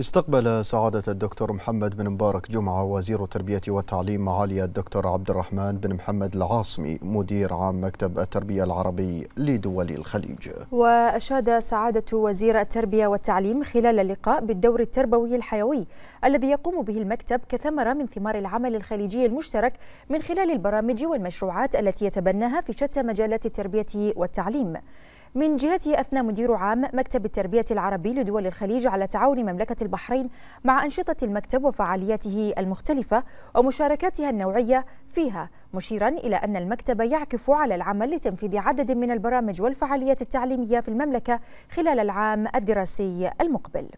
استقبل سعادة الدكتور محمد بن مبارك جمعة وزير التربية والتعليم معالي الدكتور عبد الرحمن بن محمد العاصمي مدير عام مكتب التربية العربي لدول الخليج وأشاد سعادة وزير التربية والتعليم خلال اللقاء بالدور التربوي الحيوي الذي يقوم به المكتب كثمرة من ثمار العمل الخليجي المشترك من خلال البرامج والمشروعات التي يتبناها في شتى مجالات التربية والتعليم من جهته أثنى مدير عام مكتب التربية العربي لدول الخليج على تعاون مملكة البحرين مع أنشطة المكتب وفعالياته المختلفة ومشاركاتها النوعية فيها مشيرا إلى أن المكتب يعكف على العمل لتنفيذ عدد من البرامج والفعاليات التعليمية في المملكة خلال العام الدراسي المقبل